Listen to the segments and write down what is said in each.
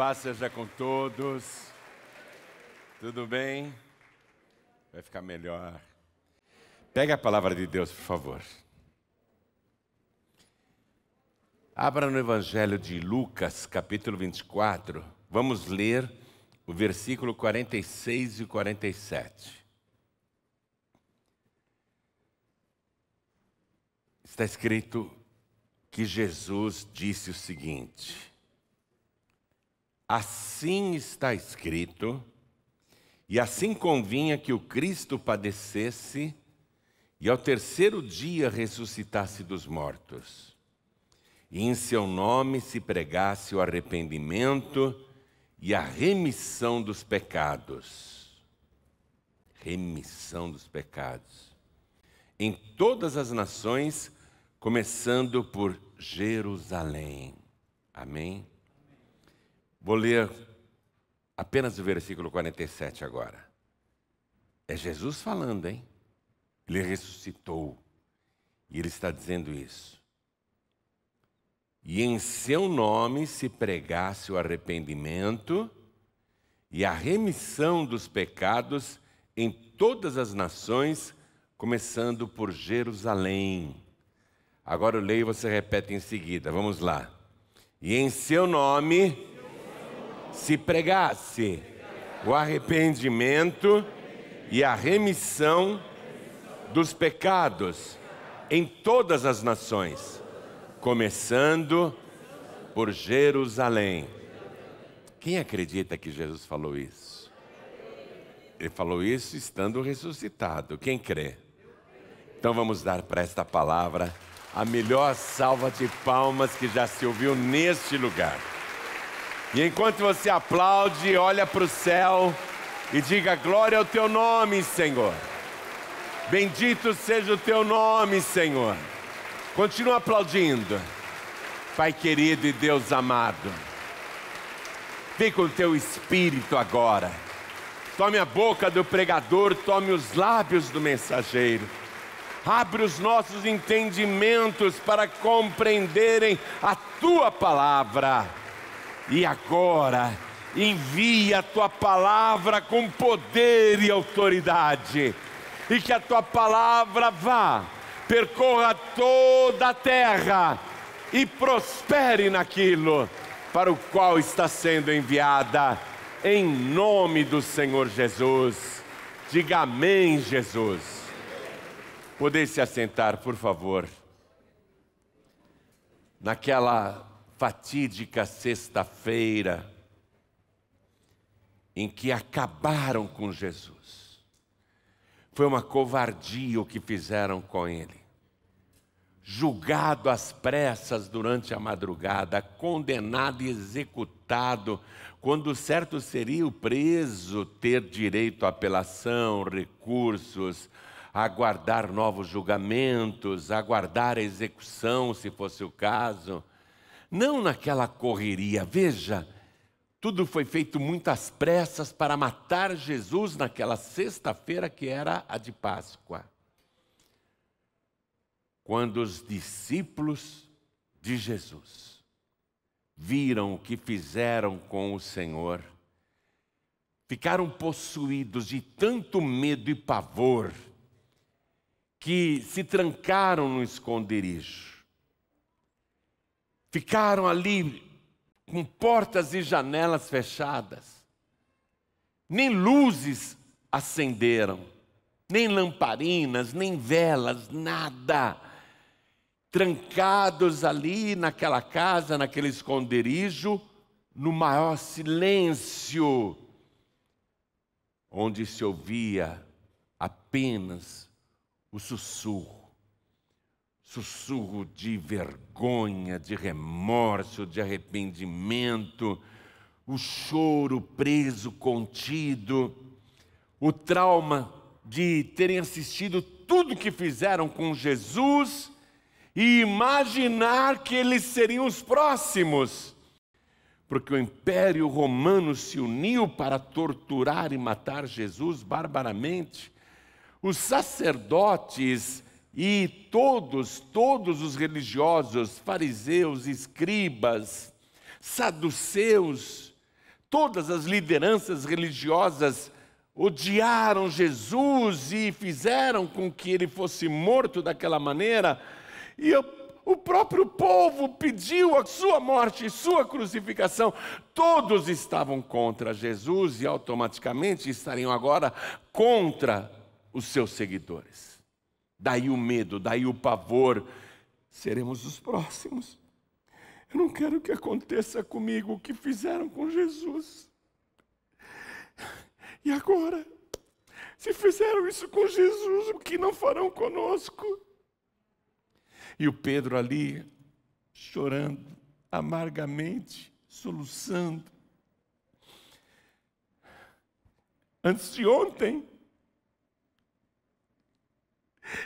Paz seja com todos. Tudo bem? Vai ficar melhor. Pega a palavra de Deus, por favor. Abra no Evangelho de Lucas, capítulo 24. Vamos ler o versículo 46 e 47. Está escrito que Jesus disse o seguinte: Assim está escrito, e assim convinha que o Cristo padecesse e ao terceiro dia ressuscitasse dos mortos, e em seu nome se pregasse o arrependimento e a remissão dos pecados. Remissão dos pecados. Em todas as nações, começando por Jerusalém. Amém? Vou ler apenas o versículo 47 agora. É Jesus falando, hein? Ele ressuscitou. E ele está dizendo isso. E em seu nome se pregasse o arrependimento e a remissão dos pecados em todas as nações, começando por Jerusalém. Agora eu leio e você repete em seguida. Vamos lá. E em seu nome se pregasse o arrependimento e a remissão dos pecados em todas as nações, começando por Jerusalém. Quem acredita que Jesus falou isso? Ele falou isso estando ressuscitado. Quem crê? Então vamos dar para esta palavra a melhor salva de palmas que já se ouviu neste lugar. E enquanto você aplaude, olha para o céu e diga glória ao teu nome, Senhor. Bendito seja o teu nome, Senhor. Continua aplaudindo. Pai querido e Deus amado. Vem com o teu espírito agora. Tome a boca do pregador, tome os lábios do mensageiro. Abre os nossos entendimentos para compreenderem a tua palavra e agora, envia a tua palavra com poder e autoridade, e que a tua palavra vá, percorra toda a terra e prospere naquilo para o qual está sendo enviada, em nome do Senhor Jesus. Diga amém, Jesus. Poder se assentar, por favor. Naquela fatídica sexta-feira em que acabaram com Jesus. Foi uma covardia o que fizeram com ele. Julgado às pressas durante a madrugada, condenado e executado, quando certo seria o preso ter direito à apelação, recursos, aguardar novos julgamentos, aguardar a execução, se fosse o caso não naquela correria. Veja, tudo foi feito muitas pressas para matar Jesus naquela sexta-feira que era a de Páscoa. Quando os discípulos de Jesus viram o que fizeram com o Senhor, ficaram possuídos de tanto medo e pavor que se trancaram no esconderijo ficaram ali com portas e janelas fechadas, nem luzes acenderam, nem lamparinas, nem velas, nada. Trancados ali naquela casa, naquele esconderijo, no maior silêncio, onde se ouvia apenas o sussurro sussurro de vergonha, de remorso, de arrependimento, o choro preso, contido, o trauma de terem assistido tudo que fizeram com Jesus e imaginar que eles seriam os próximos. Porque o Império Romano se uniu para torturar e matar Jesus barbaramente. Os sacerdotes e todos, todos os religiosos, fariseus, escribas, saduceus, todas as lideranças religiosas odiaram Jesus e fizeram com que ele fosse morto daquela maneira. E eu o próprio povo pediu a sua morte e sua crucificação. Todos estavam contra Jesus e automaticamente estariam agora contra os seus seguidores. Daí o medo, daí o pavor. Seremos os próximos. Eu não quero que aconteça comigo o que fizeram com Jesus. E agora? Se fizeram isso com Jesus, o que não farão conosco? E o Pedro ali, chorando, amargamente, soluçando. Antes de ontem,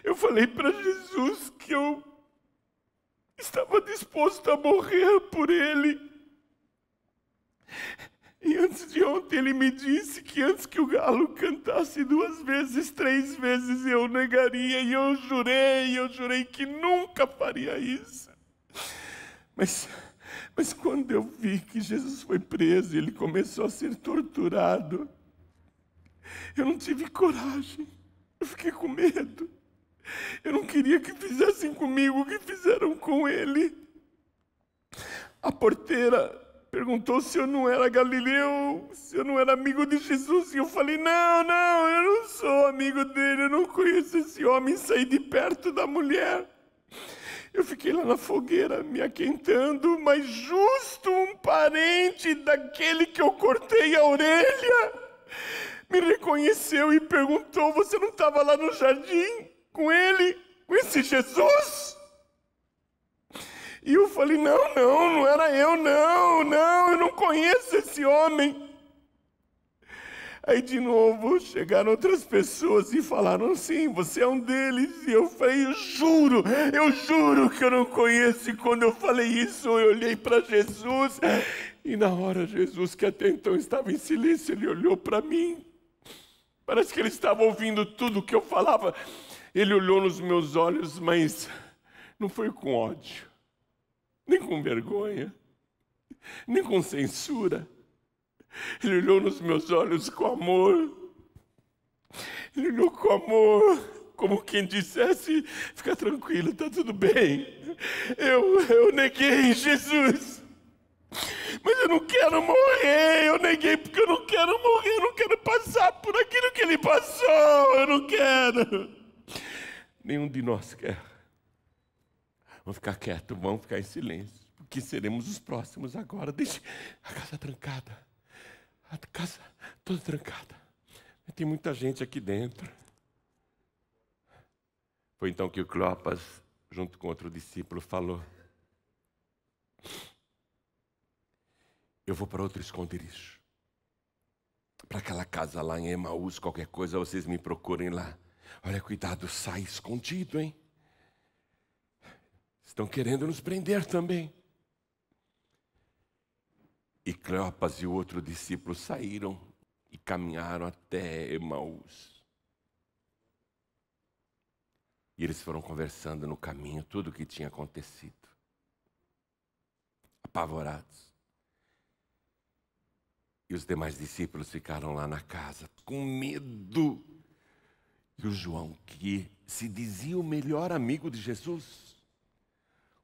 eu falei para Jesus que eu estava disposto a morrer por ele. E antes de ontem ele me disse que antes que o galo cantasse duas vezes, três vezes eu negaria, e eu jurei, eu jurei que nunca faria isso. Mas, mas quando eu vi que Jesus foi preso, e ele começou a ser torturado, eu não tive coragem, eu fiquei com medo. Eu não queria que fizessem comigo o que fizeram com ele. A porteira perguntou se eu não era galileu, se eu não era amigo de Jesus. E eu falei: Não, não, eu não sou amigo dele, eu não conheço esse homem. Saí de perto da mulher. Eu fiquei lá na fogueira me aquentando, mas justo um parente daquele que eu cortei a orelha me reconheceu e perguntou: Você não estava lá no jardim? com ele, com esse Jesus. E eu falei: não, não, não era eu, não, não, eu não conheço esse homem. Aí de novo chegaram outras pessoas e falaram sim, você é um deles. E eu falei, eu juro, eu juro que eu não conheço. E quando eu falei isso, eu olhei para Jesus. E na hora, Jesus, que até então estava em silêncio, ele olhou para mim. Parece que ele estava ouvindo tudo que eu falava. Ele olhou nos meus olhos, mas não foi com ódio, nem com vergonha, nem com censura. Ele olhou nos meus olhos com amor. Ele olhou com amor como quem dissesse: fica tranquilo, está tudo bem. Eu, eu neguei Jesus, mas eu não quero morrer. Eu neguei porque eu não quero morrer, eu não quero passar por aquilo que ele passou. Eu não quero nenhum de nós quer. Vamos ficar quietos, vamos ficar em silêncio, porque seremos os próximos agora. Deixe a casa trancada, a casa toda trancada. Tem muita gente aqui dentro. Foi então que o Clopas, junto com outro discípulo, falou: Eu vou para outro esconderijo. Para aquela casa lá em Emaús, qualquer coisa, vocês me procurem lá. Olha, cuidado, sai escondido, hein? Estão querendo nos prender também. E Cleopas e o outro discípulo saíram e caminharam até Emaús. E eles foram conversando no caminho tudo o que tinha acontecido. Apavorados. E os demais discípulos ficaram lá na casa, com medo e o João, que se dizia o melhor amigo de Jesus,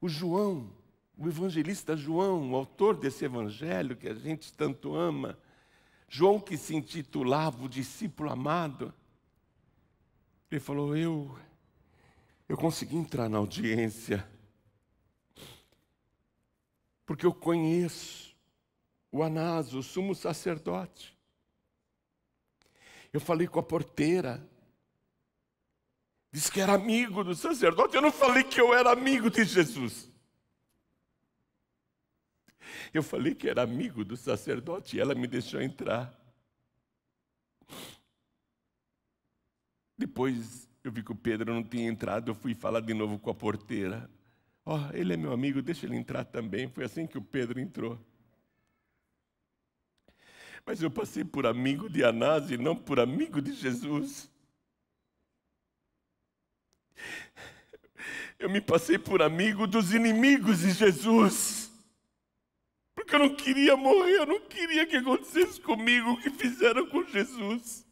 o João, o evangelista João, o autor desse evangelho que a gente tanto ama, João que se intitulava o discípulo amado, ele falou: Eu, eu consegui entrar na audiência, porque eu conheço o Anás, o sumo sacerdote. Eu falei com a porteira, Disse que era amigo do sacerdote. Eu não falei que eu era amigo de Jesus. Eu falei que era amigo do sacerdote e ela me deixou entrar. Depois eu vi que o Pedro não tinha entrado, eu fui falar de novo com a porteira. Ó, oh, ele é meu amigo, deixa ele entrar também. Foi assim que o Pedro entrou. Mas eu passei por amigo de Anás e não por amigo de Jesus. Eu me passei por amigo dos inimigos de Jesus. Porque eu não queria morrer, eu não queria que acontecesse comigo o que fizeram com Jesus.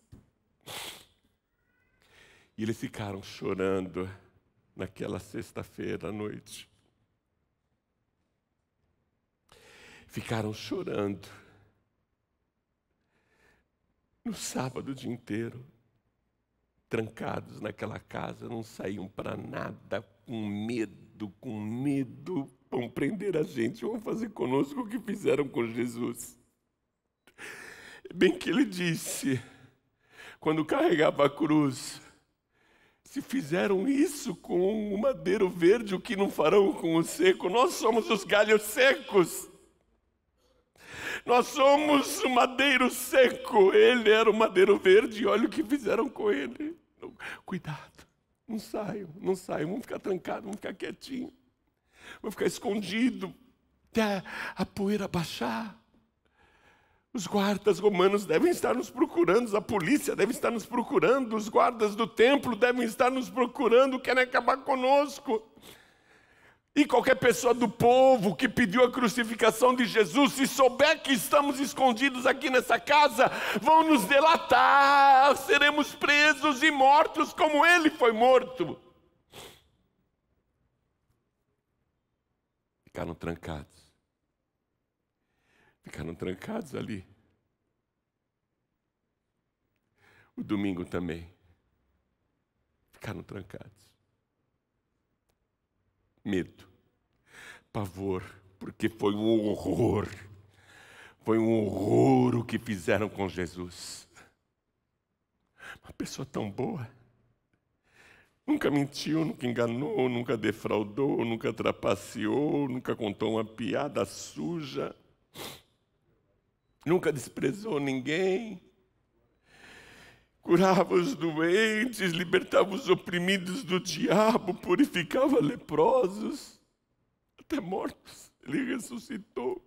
E eles ficaram chorando naquela sexta-feira à noite. Ficaram chorando no sábado o dia inteiro trancados naquela casa, não saíam para nada, com medo, com medo, vão prender a gente, vão fazer conosco o que fizeram com Jesus. Bem que ele disse, quando carregava a cruz, se fizeram isso com o madeiro verde, o que não farão com o seco? Nós somos os galhos secos. Nós somos o madeiro seco, ele era o madeiro verde, olha o que fizeram com ele. Cuidado, não saiam, não saiam, vamos ficar trancados, vamos ficar quietinho, vamos ficar escondido até a poeira baixar. Os guardas romanos devem estar nos procurando, a polícia deve estar nos procurando, os guardas do templo devem estar nos procurando, querem acabar conosco. E qualquer pessoa do povo que pediu a crucificação de Jesus, se souber que estamos escondidos aqui nessa casa, vão nos delatar, seremos presos e mortos como ele foi morto. Ficaram trancados. Ficaram trancados ali. O domingo também. Ficaram trancados. Medo pavor, porque foi um horror. Foi um horror o que fizeram com Jesus. Uma pessoa tão boa. Nunca mentiu, nunca enganou, nunca defraudou, nunca trapaceou, nunca contou uma piada suja, nunca desprezou ninguém, curava os doentes, libertava os oprimidos do diabo, purificava leprosos até mortos, ele ressuscitou.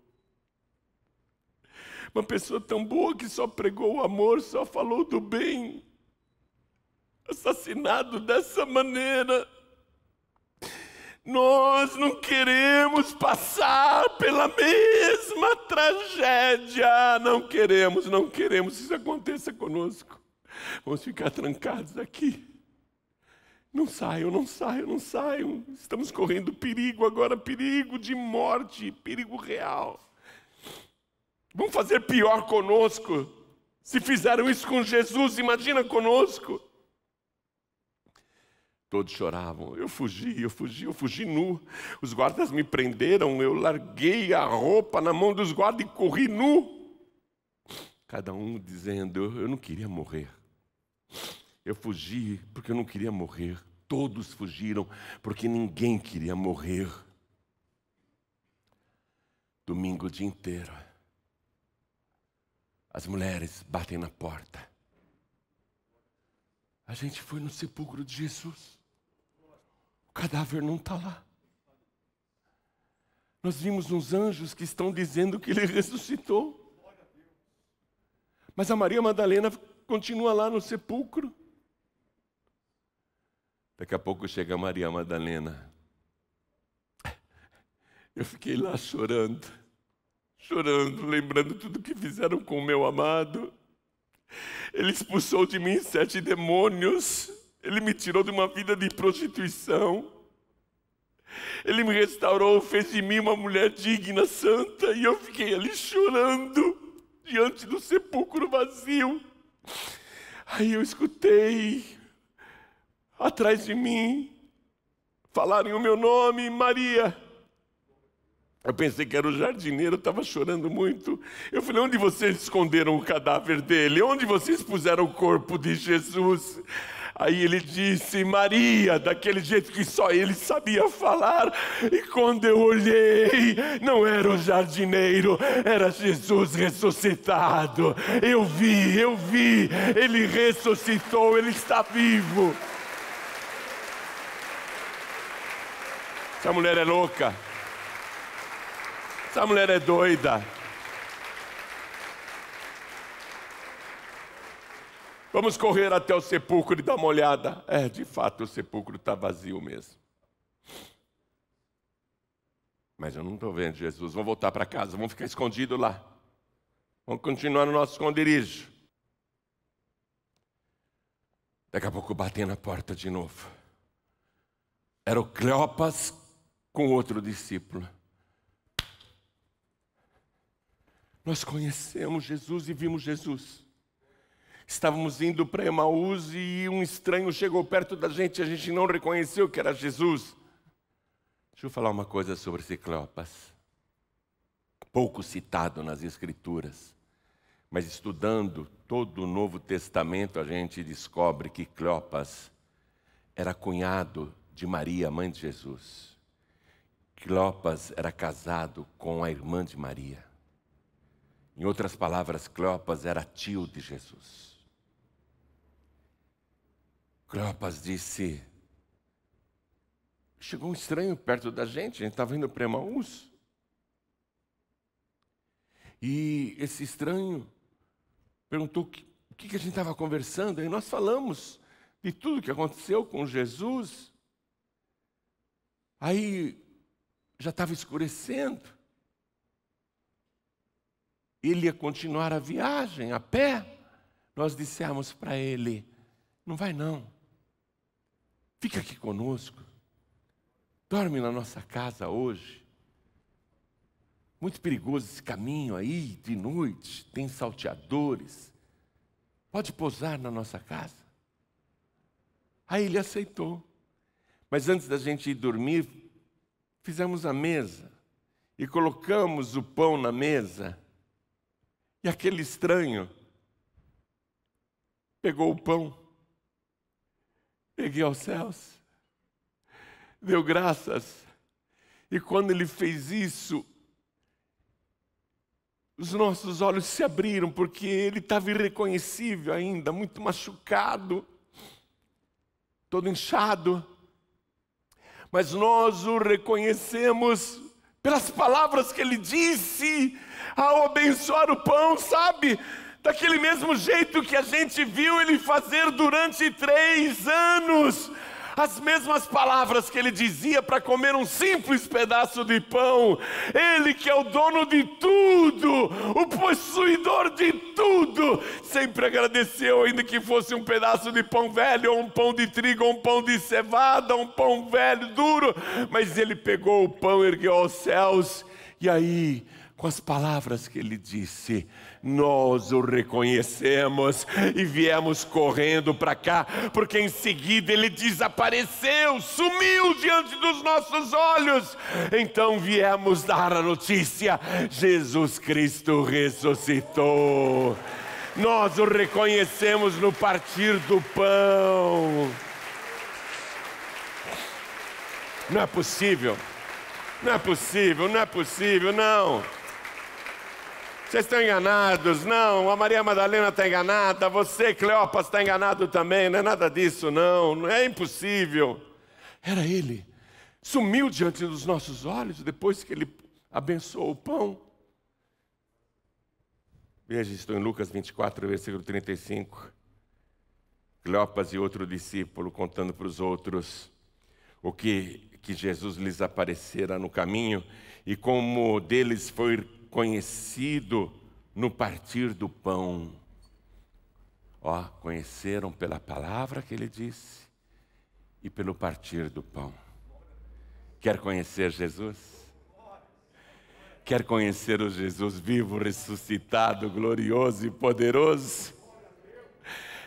Uma pessoa tão boa que só pregou o amor, só falou do bem, assassinado dessa maneira. Nós não queremos passar pela mesma tragédia, não queremos, não queremos que isso aconteça conosco. Vamos ficar trancados aqui não saio, não saio, não saio. Estamos correndo perigo agora, perigo de morte, perigo real. Vão fazer pior conosco. Se fizeram isso com Jesus, imagina conosco. Todos choravam. Eu fugi, eu fugi, eu fugi nu. Os guardas me prenderam, eu larguei a roupa na mão dos guardas e corri nu. Cada um dizendo: Eu não queria morrer. Eu fugi porque eu não queria morrer. Todos fugiram porque ninguém queria morrer. Domingo o dia inteiro. As mulheres batem na porta. A gente foi no sepulcro de Jesus. O cadáver não está lá. Nós vimos uns anjos que estão dizendo que ele ressuscitou. Mas a Maria Madalena continua lá no sepulcro. Daqui a pouco chega Maria Madalena. Eu fiquei lá chorando, chorando, lembrando tudo que fizeram com o meu amado. Ele expulsou de mim sete demônios. Ele me tirou de uma vida de prostituição. Ele me restaurou, fez de mim uma mulher digna, santa, e eu fiquei ali chorando diante do sepulcro vazio. Aí eu escutei atrás de mim, falarem o meu nome, Maria. Eu pensei que era o jardineiro, estava chorando muito. Eu falei: onde vocês esconderam o cadáver dele? Onde vocês puseram o corpo de Jesus? Aí ele disse, Maria, daquele jeito que só ele sabia falar. E quando eu olhei, não era o jardineiro, era Jesus ressuscitado. Eu vi, eu vi, ele ressuscitou, ele está vivo. Essa mulher é louca. Essa mulher é doida. Vamos correr até o sepulcro e dar uma olhada. É, de fato, o sepulcro está vazio mesmo. Mas eu não estou vendo Jesus. Vamos voltar para casa, vamos ficar escondido lá. Vamos continuar no nosso esconderijo. Daqui a pouco batem na porta de novo. Era o Cleopas com outro discípulo. Nós conhecemos Jesus e vimos Jesus. Estávamos indo para Emaús e um estranho chegou perto da gente, e a gente não reconheceu que era Jesus. Deixa eu falar uma coisa sobre Ciclopas. Pouco citado nas Escrituras, mas estudando todo o Novo Testamento, a gente descobre que Cleopas era cunhado de Maria, mãe de Jesus. Cleopas era casado com a irmã de Maria. Em outras palavras, Cleopas era tio de Jesus. Cleopas disse: Chegou um estranho perto da gente, a gente estava indo para Emaús. E esse estranho perguntou o que, o que a gente estava conversando, e nós falamos de tudo que aconteceu com Jesus. Aí já estava escurecendo. Ele ia continuar a viagem a pé. Nós dissemos para ele: não vai não, fica aqui conosco, dorme na nossa casa hoje. Muito perigoso esse caminho aí, de noite, tem salteadores. Pode pousar na nossa casa. Aí ele aceitou. Mas antes da gente ir dormir, fizemos a mesa e colocamos o pão na mesa. E aquele estranho pegou o pão, peguei aos céus, deu graças. E quando ele fez isso, os nossos olhos se abriram, porque ele estava irreconhecível ainda, muito machucado, todo inchado mas nós o reconhecemos pelas palavras que ele disse ao abençoar o pão, sabe? Daquele mesmo jeito que a gente viu ele fazer durante três anos, as mesmas palavras que ele dizia para comer um simples pedaço de pão. Ele que é o dono de tudo, o possuidor de tudo, sempre agradeceu, ainda que fosse um pedaço de pão velho, ou um pão de trigo, ou um pão de cevada, um pão velho, duro. Mas ele pegou o pão, ergueu aos céus, e aí, com as palavras que ele disse, nós o reconhecemos e viemos correndo para cá, porque em seguida ele desapareceu, sumiu diante dos nossos olhos. Então viemos dar a notícia: Jesus Cristo ressuscitou. Nós o reconhecemos no partir do pão. Não é possível. Não é possível, não é possível, não. Vocês estão enganados, não, a Maria Madalena está enganada, você, Cleopas, está enganado também, não é nada disso, não, não é impossível. Era ele, sumiu diante dos nossos olhos depois que ele abençoou o pão. Veja, estou em Lucas 24, versículo 35. Cleopas e outro discípulo contando para os outros o que, que Jesus lhes aparecera no caminho e como deles foi conhecido no partir do pão. Ó, conheceram pela palavra que ele disse e pelo partir do pão. Quer conhecer Jesus? Quer conhecer o Jesus vivo, ressuscitado, glorioso e poderoso?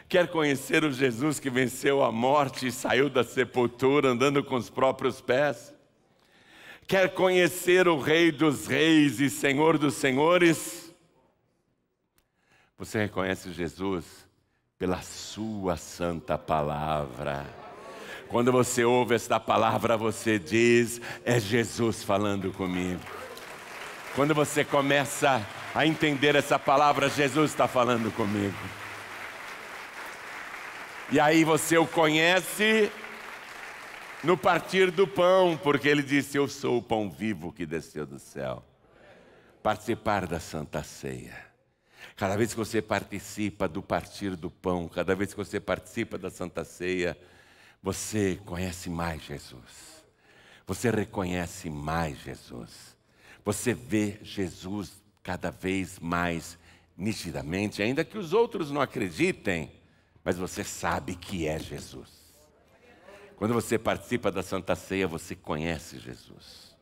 Quer conhecer o Jesus que venceu a morte e saiu da sepultura andando com os próprios pés? Quer conhecer o Rei dos Reis e Senhor dos Senhores? Você reconhece Jesus pela Sua Santa Palavra. Quando você ouve esta palavra, você diz: É Jesus falando comigo. Quando você começa a entender essa palavra, Jesus está falando comigo. E aí você o conhece no partir do pão, porque ele disse: Eu sou o pão vivo que desceu do céu. Participar da Santa Ceia. Cada vez que você participa do partir do pão, cada vez que você participa da Santa Ceia, você conhece mais Jesus. Você reconhece mais Jesus. Você vê Jesus cada vez mais nitidamente, ainda que os outros não acreditem, mas você sabe que é Jesus. Quando você participa da Santa Ceia, você conhece Jesus.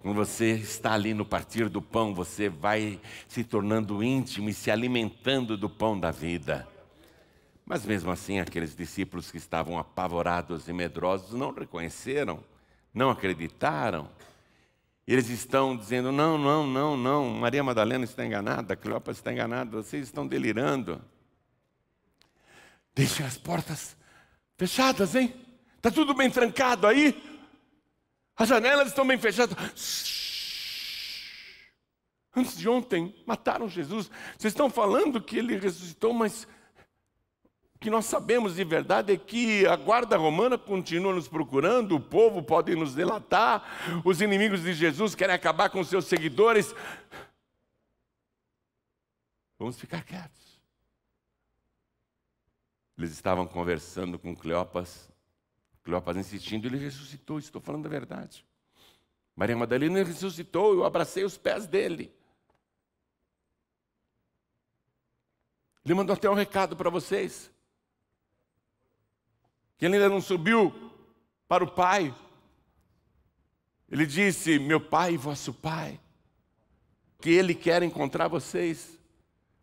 Quando você está ali no partir do pão, você vai se tornando íntimo e se alimentando do pão da vida. Mas mesmo assim, aqueles discípulos que estavam apavorados e medrosos não reconheceram, não acreditaram. Eles estão dizendo: não, não, não, não, Maria Madalena está enganada, Cleópatra está enganada, vocês estão delirando. Deixem as portas fechadas, hein? Está tudo bem trancado aí? As janelas estão bem fechadas. Antes de ontem, mataram Jesus. Vocês estão falando que ele ressuscitou, mas o que nós sabemos de verdade é que a guarda romana continua nos procurando, o povo pode nos delatar, os inimigos de Jesus querem acabar com seus seguidores. Vamos ficar quietos. Eles estavam conversando com Cleopas Cleopas insistindo, ele ressuscitou, estou falando a verdade. Maria Madalena ressuscitou, eu abracei os pés dele. Ele mandou até um recado para vocês. Que ele ainda não subiu para o Pai. Ele disse: Meu Pai e vosso Pai. Que ele quer encontrar vocês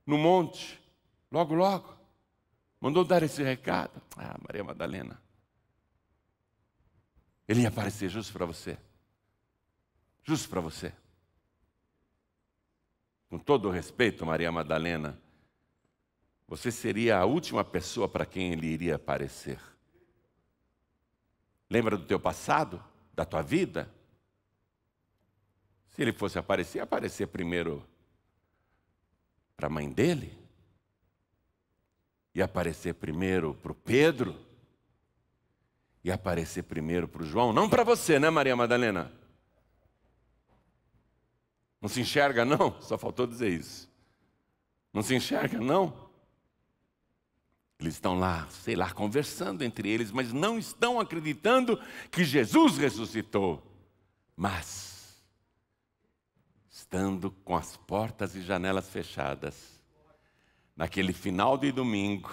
no monte, logo, logo. Mandou dar esse recado. Ah, Maria Madalena. Ele ia aparecer justo para você. Justo para você. Com todo o respeito, Maria Madalena, você seria a última pessoa para quem ele iria aparecer. Lembra do teu passado, da tua vida? Se ele fosse aparecer, aparecer primeiro para a mãe dele, e aparecer primeiro para o Pedro, e aparecer primeiro para o João, não para você, né, Maria Madalena? Não se enxerga, não? Só faltou dizer isso. Não se enxerga, não? Eles estão lá, sei lá, conversando entre eles, mas não estão acreditando que Jesus ressuscitou. Mas, estando com as portas e janelas fechadas, naquele final de domingo,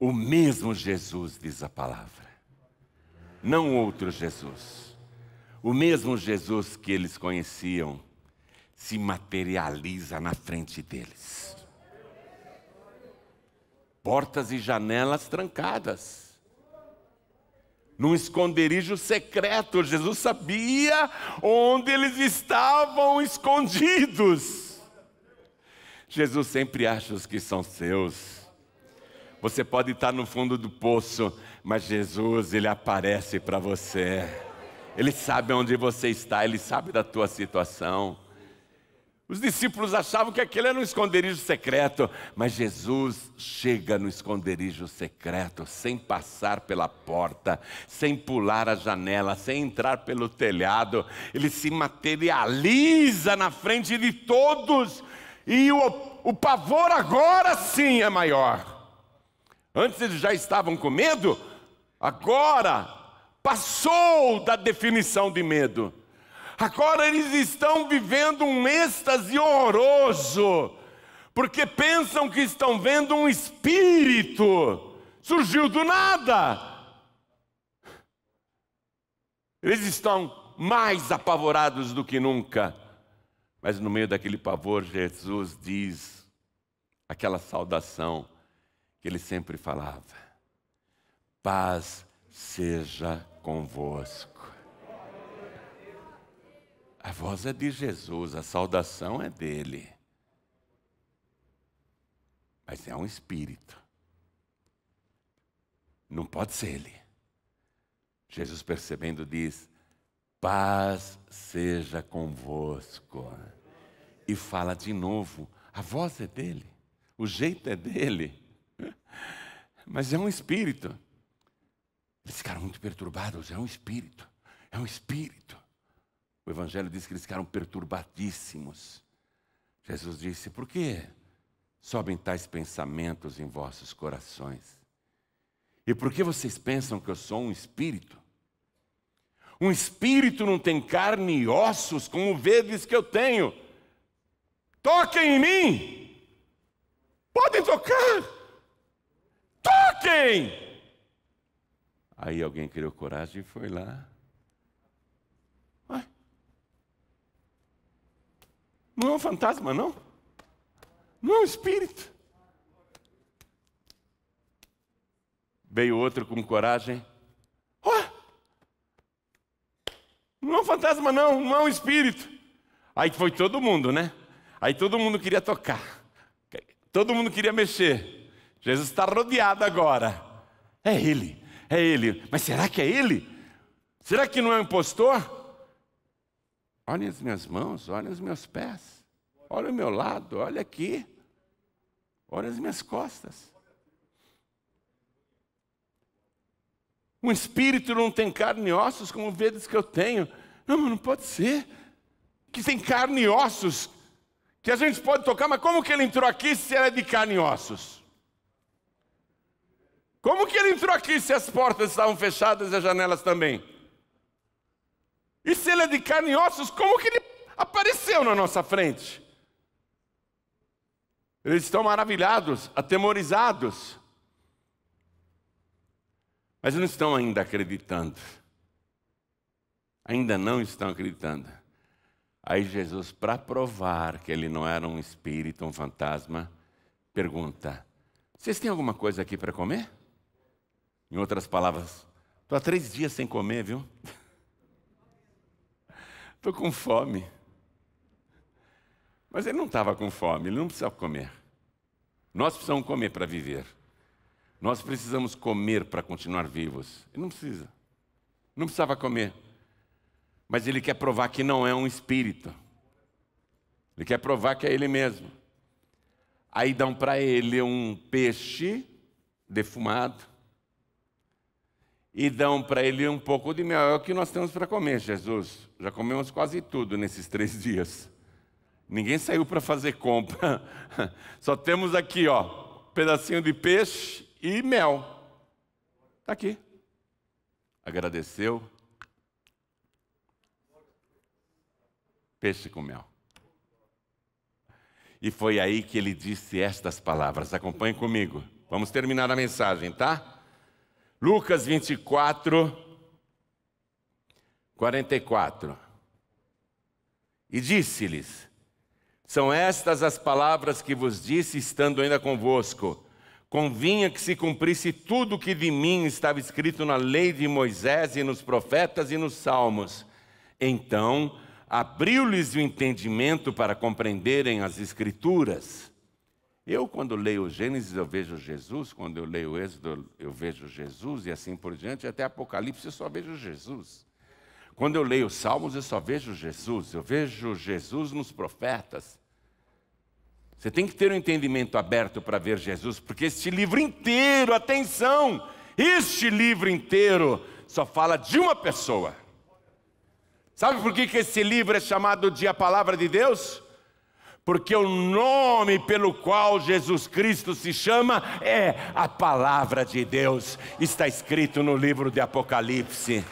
o mesmo Jesus, diz a palavra, não outro Jesus. O mesmo Jesus que eles conheciam se materializa na frente deles. Portas e janelas trancadas num esconderijo secreto. Jesus sabia onde eles estavam escondidos. Jesus sempre acha os que são seus. Você pode estar no fundo do poço, mas Jesus, ele aparece para você. Ele sabe onde você está, ele sabe da tua situação. Os discípulos achavam que aquele era um esconderijo secreto, mas Jesus chega no esconderijo secreto, sem passar pela porta, sem pular a janela, sem entrar pelo telhado. Ele se materializa na frente de todos, e o, o pavor agora sim é maior. Antes eles já estavam com medo, agora passou da definição de medo. Agora eles estão vivendo um êxtase horroroso, porque pensam que estão vendo um espírito. Surgiu do nada. Eles estão mais apavorados do que nunca. Mas no meio daquele pavor, Jesus diz aquela saudação que ele sempre falava: Paz seja convosco. A voz é de Jesus, a saudação é dele. Mas é um espírito. Não pode ser ele. Jesus, percebendo, diz: Paz seja convosco. E fala de novo: a voz é dele, o jeito é dele. Mas é um espírito. Eles ficaram é muito perturbados, é um espírito, é um espírito. O Evangelho diz que eles ficaram perturbadíssimos. Jesus disse: Por que sobem tais pensamentos em vossos corações? E por que vocês pensam que eu sou um espírito? Um espírito não tem carne e ossos, como vedes que eu tenho. Toquem em mim! Podem tocar! matem! Aí alguém criou coragem e foi lá. Ué? Não é um fantasma, não? Não é um espírito. Veio outro com coragem. Ué? Não é um fantasma, não, não é um espírito. Aí foi todo mundo, né? Aí todo mundo queria tocar. Todo mundo queria mexer. Jesus está rodeado agora. É ele, é ele. Mas será que é ele? Será que não é um impostor? Olhem as minhas mãos, olhem os meus pés, olha o meu lado, olha aqui, olha as minhas costas. Um espírito não tem carne e ossos como vedes que eu tenho. Não, mas não pode ser. Que tem carne e ossos. Que a gente pode tocar, mas como que ele entrou aqui se era de carne e ossos? Como que ele entrou aqui se as portas estavam fechadas e as janelas também? E se ele é de carne e ossos, como que ele apareceu na nossa frente? Eles estão maravilhados, atemorizados. Mas não estão ainda acreditando. Ainda não estão acreditando. Aí Jesus, para provar que ele não era um espírito, um fantasma, pergunta: Vocês têm alguma coisa aqui para comer? Em outras palavras, estou há três dias sem comer, viu? Estou com fome. Mas ele não estava com fome, ele não precisava comer. Nós precisamos comer para viver. Nós precisamos comer para continuar vivos. Ele não precisa. Não precisava comer. Mas ele quer provar que não é um espírito. Ele quer provar que é ele mesmo. Aí dão para ele um peixe defumado e dão para ele um pouco de mel. É o que nós temos para comer, Jesus. Já comemos quase tudo nesses três dias. Ninguém saiu para fazer compra. Só temos aqui, ó, um pedacinho de peixe e mel. Está aqui. Agradeceu. Peixe com mel. E foi aí que ele disse estas palavras. Acompanhe comigo. Vamos terminar a mensagem, tá? Lucas 24, 44. E disse-lhes: São estas as palavras que vos disse estando ainda convosco. Convinha que se cumprisse tudo o que de mim estava escrito na lei de Moisés e nos profetas e nos salmos. Então, abriu-lhes o entendimento para compreenderem as Escrituras. Eu, quando leio o Gênesis, eu vejo Jesus, quando eu leio Êxodo, eu vejo Jesus, e assim por diante, até Apocalipse, eu só vejo Jesus. Quando eu leio os Salmos, eu só vejo Jesus, eu vejo Jesus nos profetas. Você tem que ter um entendimento aberto para ver Jesus, porque este livro inteiro, atenção, este livro inteiro só fala de uma pessoa. Sabe por que, que esse livro é chamado de A Palavra de Deus? porque o nome pelo qual Jesus Cristo se chama é a Palavra de Deus, está escrito no livro de Apocalipse.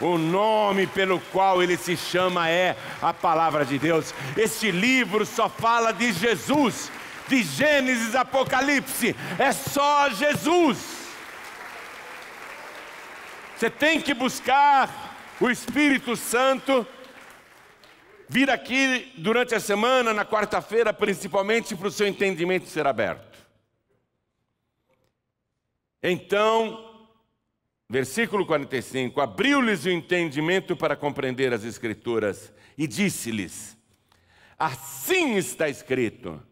O nome pelo qual ele se chama é a Palavra de Deus. Este livro só fala de Jesus, de Gênesis, Apocalipse, é só Jesus. Você tem que buscar o Espírito Santo vir aqui durante a semana, na quarta-feira, principalmente, para o seu entendimento ser aberto. Então, versículo 45: Abriu-lhes o entendimento para compreender as Escrituras e disse-lhes: Assim está escrito.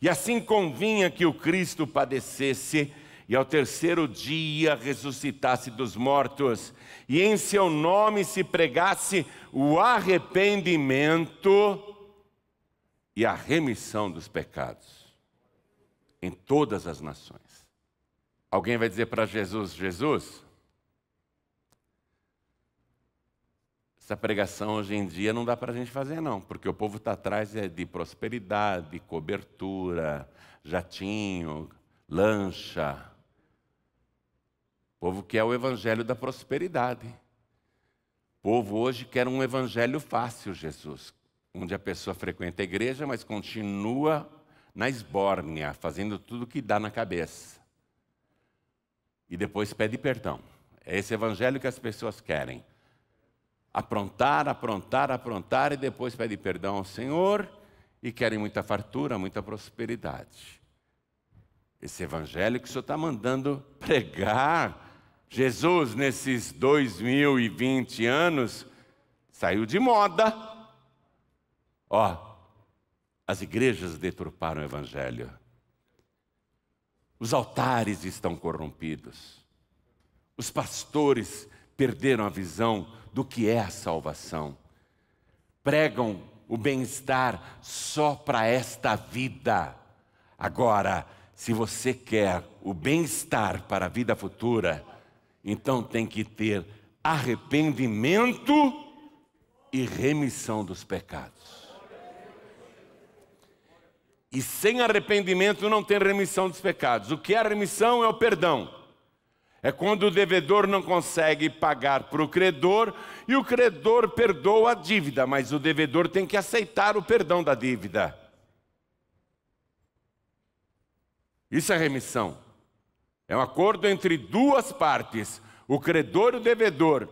E assim convinha que o Cristo padecesse e ao terceiro dia ressuscitasse dos mortos, e em seu nome se pregasse o arrependimento e a remissão dos pecados em todas as nações. Alguém vai dizer para Jesus: Jesus, Essa pregação hoje em dia não dá para a gente fazer, não, porque o povo está atrás é de prosperidade, cobertura, jatinho, lancha povo quer o evangelho da prosperidade. O povo hoje quer um evangelho fácil, Jesus, onde a pessoa frequenta a igreja, mas continua na esbórnia, fazendo tudo que dá na cabeça. E depois pede perdão. É esse evangelho que as pessoas querem. Aprontar, aprontar, aprontar e depois pede perdão ao Senhor e querem muita fartura, muita prosperidade. Esse evangelho que o Senhor está mandando pregar Jesus, nesses 2020 anos, saiu de moda. Ó, as igrejas deturparam o evangelho. Os altares estão corrompidos. Os pastores perderam a visão do que é a salvação. Pregam o bem-estar só para esta vida. Agora, se você quer o bem-estar para a vida futura, então tem que ter arrependimento e remissão dos pecados. E sem arrependimento não tem remissão dos pecados. O que é remissão é o perdão. É quando o devedor não consegue pagar para o credor e o credor perdoa a dívida, mas o devedor tem que aceitar o perdão da dívida. Isso é remissão. É um acordo entre duas partes, o credor e o devedor.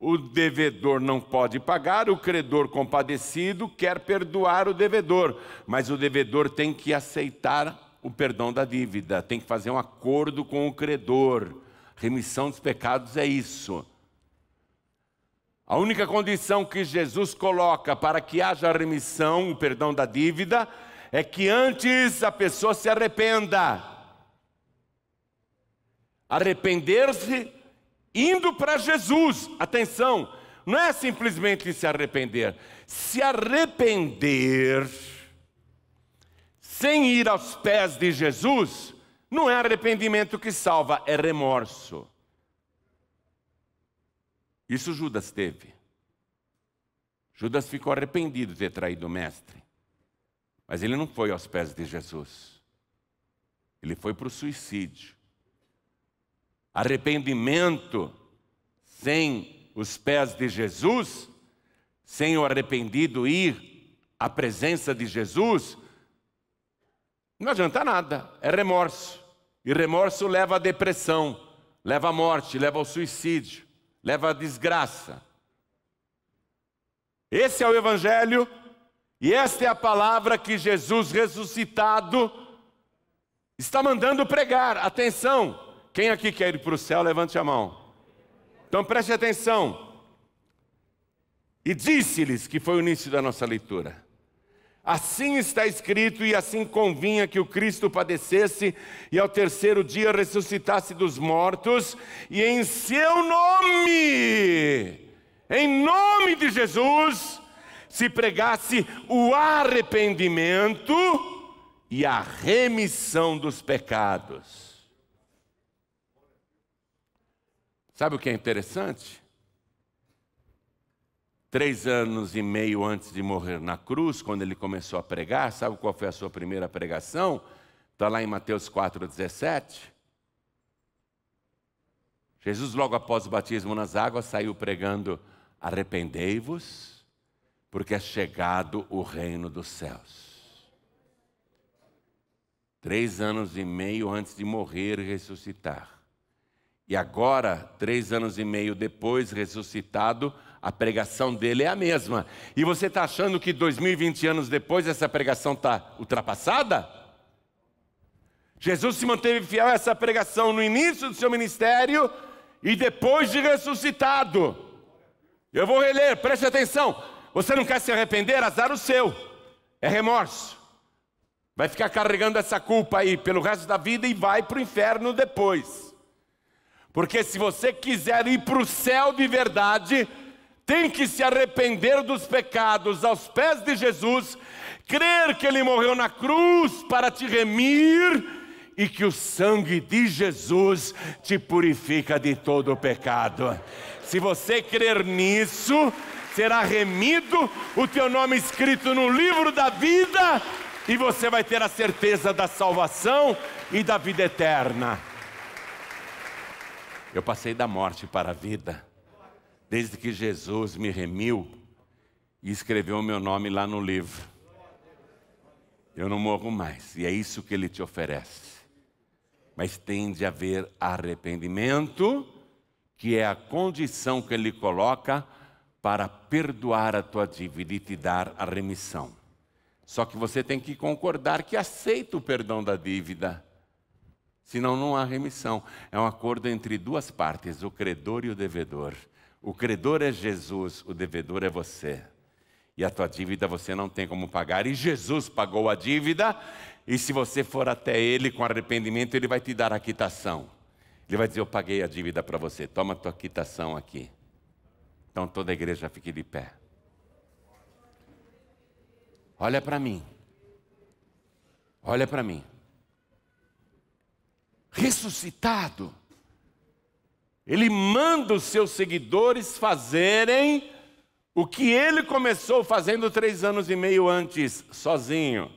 O devedor não pode pagar, o credor compadecido quer perdoar o devedor, mas o devedor tem que aceitar o perdão da dívida, tem que fazer um acordo com o credor. Remissão dos pecados é isso. A única condição que Jesus coloca para que haja remissão, o perdão da dívida, é que antes a pessoa se arrependa. Arrepender-se indo para Jesus. Atenção, não é simplesmente se arrepender. Se arrepender sem ir aos pés de Jesus, não é arrependimento que salva, é remorso. Isso Judas teve. Judas ficou arrependido de ter traído o Mestre. Mas ele não foi aos pés de Jesus. Ele foi para o suicídio. Arrependimento sem os pés de Jesus, sem o arrependido ir à presença de Jesus, não adianta nada, é remorso. E remorso leva à depressão, leva à morte, leva ao suicídio, leva à desgraça. Esse é o Evangelho e esta é a palavra que Jesus ressuscitado está mandando pregar. Atenção! Quem aqui quer ir para o céu, levante a mão. Então preste atenção. E disse-lhes, que foi o início da nossa leitura. Assim está escrito, e assim convinha que o Cristo padecesse e ao terceiro dia ressuscitasse dos mortos, e em seu nome, em nome de Jesus, se pregasse o arrependimento e a remissão dos pecados Sabe o que é interessante? Três anos e meio antes de morrer na cruz, quando ele começou a pregar, sabe qual foi a sua primeira pregação? Está lá em Mateus 4,17. Jesus, logo após o batismo nas águas, saiu pregando: Arrependei-vos, porque é chegado o reino dos céus. Três anos e meio antes de morrer e ressuscitar. E agora, três anos e meio depois, ressuscitado, a pregação dele é a mesma. E você está achando que 2020 anos depois essa pregação está ultrapassada? Jesus se manteve fiel a essa pregação no início do seu ministério e depois de ressuscitado. Eu vou reler, preste atenção. Você não quer se arrepender? Azar o seu. É remorso. Vai ficar carregando essa culpa aí pelo resto da vida e vai para o inferno depois. Porque se você quiser ir para o céu de verdade, tem que se arrepender dos pecados aos pés de Jesus, crer que Ele morreu na cruz para te remir e que o sangue de Jesus te purifica de todo o pecado. Se você crer nisso, será remido, o teu nome escrito no livro da vida, e você vai ter a certeza da salvação e da vida eterna. Eu passei da morte para a vida, desde que Jesus me remiu e escreveu o meu nome lá no livro. Eu não morro mais, e é isso que ele te oferece. Mas tem de haver arrependimento, que é a condição que ele coloca para perdoar a tua dívida e te dar a remissão. Só que você tem que concordar que aceita o perdão da dívida Senão não há remissão. É um acordo entre duas partes, o credor e o devedor. O credor é Jesus, o devedor é você. E a tua dívida você não tem como pagar. E Jesus pagou a dívida, e se você for até Ele com arrependimento, Ele vai te dar a quitação. Ele vai dizer: Eu paguei a dívida para você, toma a tua quitação aqui. Então toda a igreja fique de pé. Olha para mim. Olha para mim ressuscitado. Ele manda os seus seguidores fazerem o que ele começou fazendo três anos e meio antes, sozinho.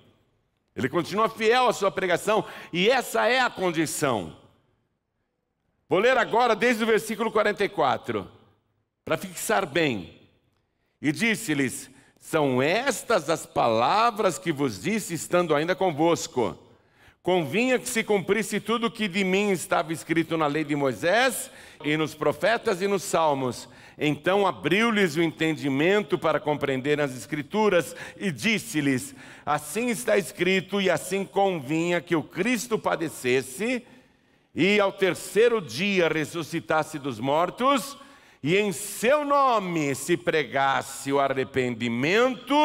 Ele continua fiel à sua pregação e essa é a condição. Vou ler agora desde o versículo 44, para fixar bem. E disse-lhes: São estas as palavras que vos disse estando ainda convosco Convinha que se cumprisse tudo o que de mim estava escrito na lei de Moisés e nos profetas e nos salmos. Então abriu-lhes o entendimento para compreender as Escrituras e disse-lhes: Assim está escrito, e assim convinha que o Cristo padecesse e ao terceiro dia ressuscitasse dos mortos, e em seu nome se pregasse o arrependimento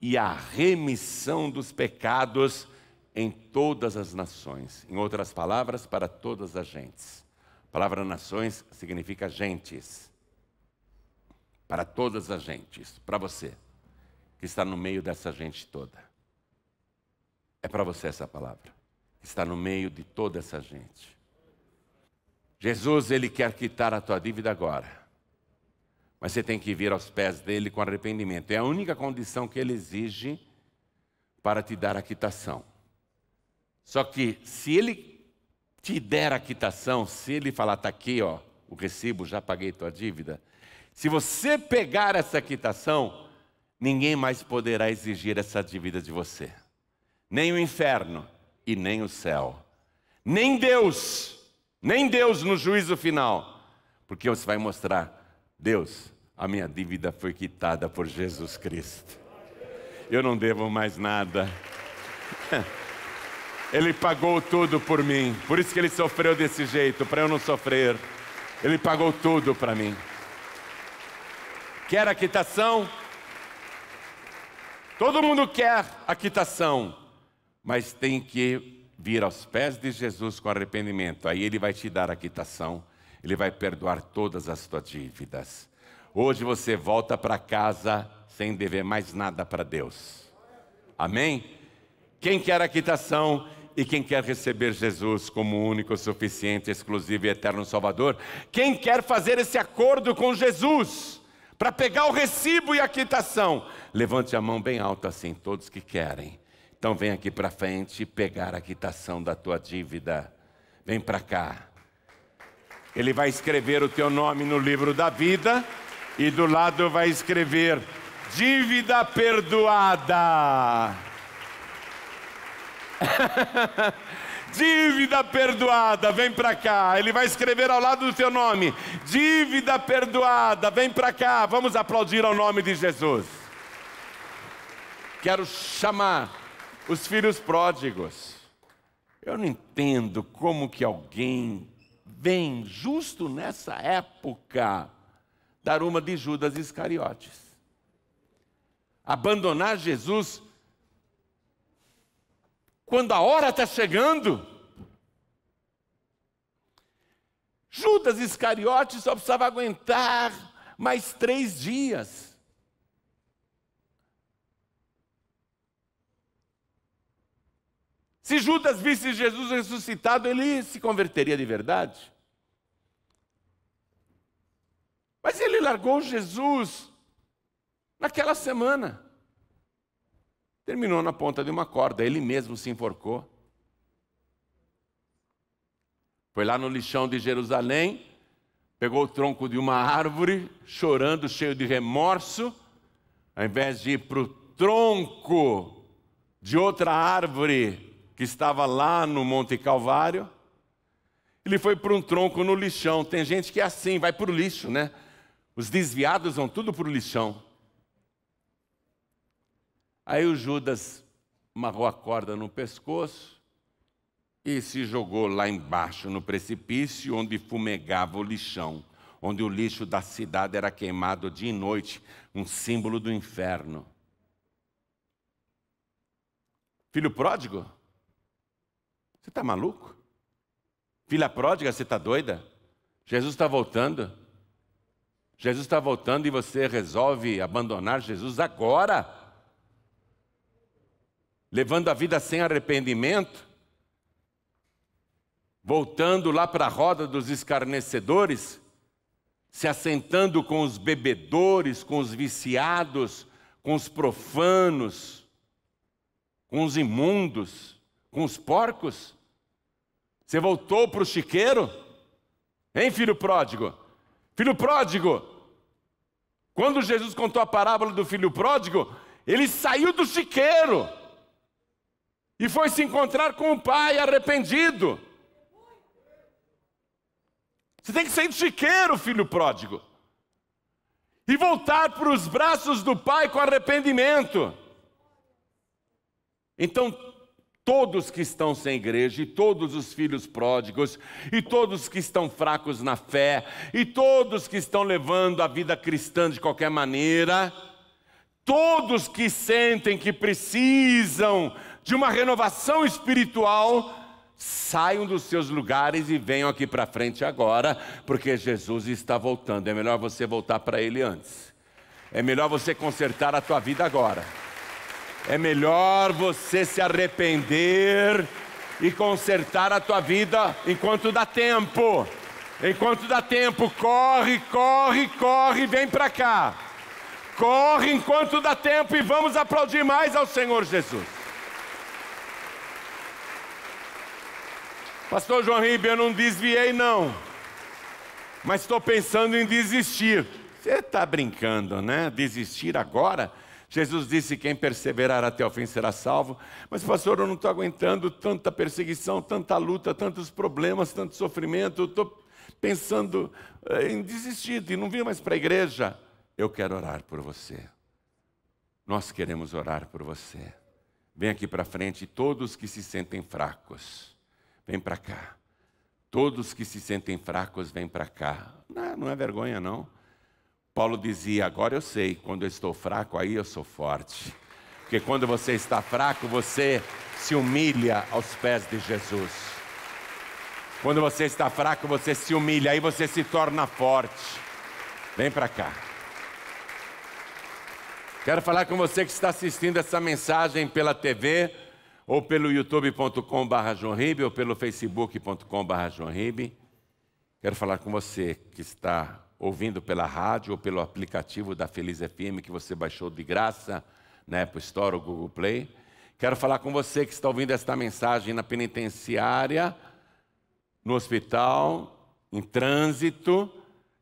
e a remissão dos pecados em todas as nações. Em outras palavras, para todas as gentes. A palavra nações significa gentes. Para todas as gentes. Para você, que está no meio dessa gente toda. É para você essa palavra. Está no meio de toda essa gente. Jesus, ele quer quitar a tua dívida agora. Mas você tem que vir aos pés dele com arrependimento. É a única condição que ele exige para te dar a quitação. Só que se ele te der a quitação, se ele falar, está aqui, ó, o recibo, já paguei tua dívida, se você pegar essa quitação, ninguém mais poderá exigir essa dívida de você. Nem o inferno e nem o céu. Nem Deus, nem Deus no juízo final. Porque você vai mostrar, Deus, a minha dívida foi quitada por Jesus Cristo. Eu não devo mais nada. Ele pagou tudo por mim. Por isso que ele sofreu desse jeito, para eu não sofrer. Ele pagou tudo para mim. Quer a quitação? Todo mundo quer a quitação, mas tem que vir aos pés de Jesus com arrependimento. Aí ele vai te dar a quitação, ele vai perdoar todas as tuas dívidas. Hoje você volta para casa sem dever mais nada para Deus. Amém? Quem quer a quitação, e quem quer receber Jesus como único, suficiente, exclusivo e eterno Salvador, quem quer fazer esse acordo com Jesus para pegar o recibo e a quitação, levante a mão bem alta assim, todos que querem. Então vem aqui para frente pegar a quitação da tua dívida. Vem para cá. Ele vai escrever o teu nome no livro da vida e do lado vai escrever dívida perdoada. Dívida perdoada, vem para cá. Ele vai escrever ao lado do teu nome. Dívida perdoada, vem para cá. Vamos aplaudir ao nome de Jesus. Quero chamar os filhos pródigos. Eu não entendo como que alguém vem justo nessa época dar uma de Judas Iscariotes. Abandonar Jesus quando a hora está chegando. Judas Iscariote só precisava aguentar mais três dias. Se Judas visse Jesus ressuscitado, ele se converteria de verdade. Mas ele largou Jesus naquela semana terminou na ponta de uma corda, ele mesmo se enforcou. Foi lá no lixão de Jerusalém, pegou o tronco de uma árvore, chorando, cheio de remorso, ao invés de ir para o tronco de outra árvore que estava lá no Monte Calvário, ele foi para um tronco no lixão. Tem gente que é assim, vai para o lixo, né? Os desviados vão tudo para o lixão. Aí o Judas amarrou a corda no pescoço e se jogou lá embaixo no precipício onde fumegava o lixão, onde o lixo da cidade era queimado dia e noite, um símbolo do inferno. Filho pródigo? Você está maluco? Filha pródiga, você está doida? Jesus está voltando. Jesus está voltando e você resolve abandonar Jesus agora levando a vida sem arrependimento, voltando lá para a roda dos escarnecedores, se assentando com os bebedores, com os viciados, com os profanos, com os imundos, com os porcos? Você voltou para o chiqueiro? Hein, filho pródigo? Filho pródigo! Quando Jesus contou a parábola do filho pródigo, ele saiu do chiqueiro e foi se encontrar com o pai arrependido. Você tem que ser do chiqueiro, filho pródigo, e voltar para os braços do pai com arrependimento. Então, todos que estão sem igreja, e todos os filhos pródigos, e todos que estão fracos na fé, e todos que estão levando a vida cristã de qualquer maneira, todos que sentem que precisam de uma renovação espiritual, saiam dos seus lugares e venham aqui para frente agora, porque Jesus está voltando. É melhor você voltar para Ele antes. É melhor você consertar a tua vida agora. É melhor você se arrepender e consertar a tua vida enquanto dá tempo. Enquanto dá tempo, corre, corre, corre, vem para cá. Corre enquanto dá tempo e vamos aplaudir mais ao Senhor Jesus. Pastor João Ribeiro, eu não desviei, não. Mas estou pensando em desistir. Você está brincando, né? Desistir agora? Jesus disse: Quem perseverar até o fim será salvo. Mas, pastor, eu não estou aguentando tanta perseguição, tanta luta, tantos problemas, tanto sofrimento. Estou pensando eh, em desistir de não vir mais para a igreja. Eu quero orar por você. Nós queremos orar por você. Vem aqui para frente todos que se sentem fracos vem para cá. Todos que se sentem fracos, vem para cá. Não, é, não é vergonha, não. Paulo dizia: Agora eu sei, quando eu estou fraco, aí eu sou forte. Porque quando você está fraco, você se humilha aos pés de Jesus. Quando você está fraco, você se humilha, aí você se torna forte. Vem para cá. Quero falar com você que está assistindo essa mensagem pela TV ou pelo youtube.com.br ou pelo facebook.com.br. Quero falar com você que está ouvindo pela rádio ou pelo aplicativo da Feliz FM que você baixou de graça na Apple Store ou Google Play. Quero falar com você que está ouvindo esta mensagem na penitenciária, no hospital, em trânsito.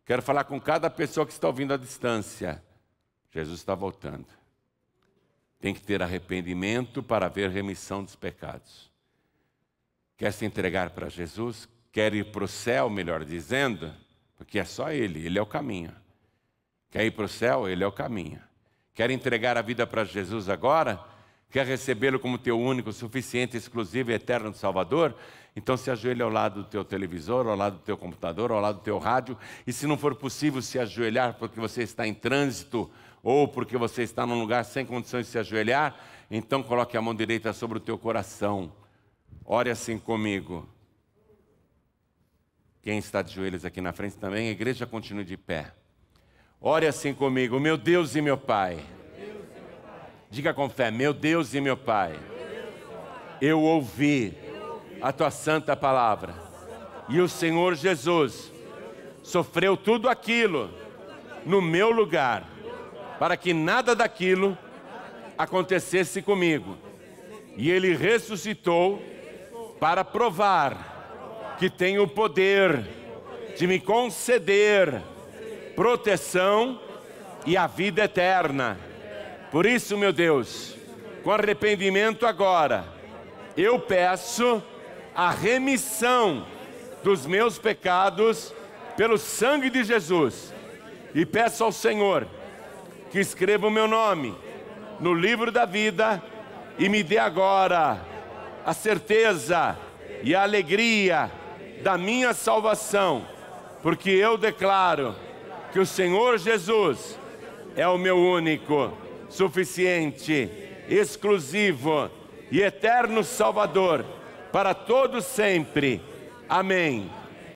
Quero falar com cada pessoa que está ouvindo à distância. Jesus está voltando. Tem que ter arrependimento para haver remissão dos pecados. Quer se entregar para Jesus? Quer ir para o céu, melhor dizendo? Porque é só Ele, Ele é o caminho. Quer ir para o céu? Ele é o caminho. Quer entregar a vida para Jesus agora? quer recebê-lo como teu único, suficiente, exclusivo e eterno Salvador, então se ajoelhe ao lado do teu televisor, ao lado do teu computador, ao lado do teu rádio, e se não for possível se ajoelhar porque você está em trânsito ou porque você está num lugar sem condições de se ajoelhar, então coloque a mão direita sobre o teu coração. Ore assim comigo. Quem está de joelhos aqui na frente também, a igreja continue de pé. Ore assim comigo, meu Deus e meu Pai. Diga com fé: Meu Deus e meu Pai, eu ouvi a tua santa palavra. E o Senhor Jesus sofreu tudo aquilo no meu lugar, para que nada daquilo acontecesse comigo. E ele ressuscitou para provar que tem o poder de me conceder proteção e a vida eterna. Por isso, meu Deus, com arrependimento agora, eu peço a remissão dos meus pecados pelo sangue de Jesus e peço ao Senhor que escreva o meu nome no livro da vida e me dê agora a certeza e a alegria da minha salvação, porque eu declaro que o Senhor Jesus é o meu único suficiente, exclusivo e eterno Salvador para todos sempre. Amém.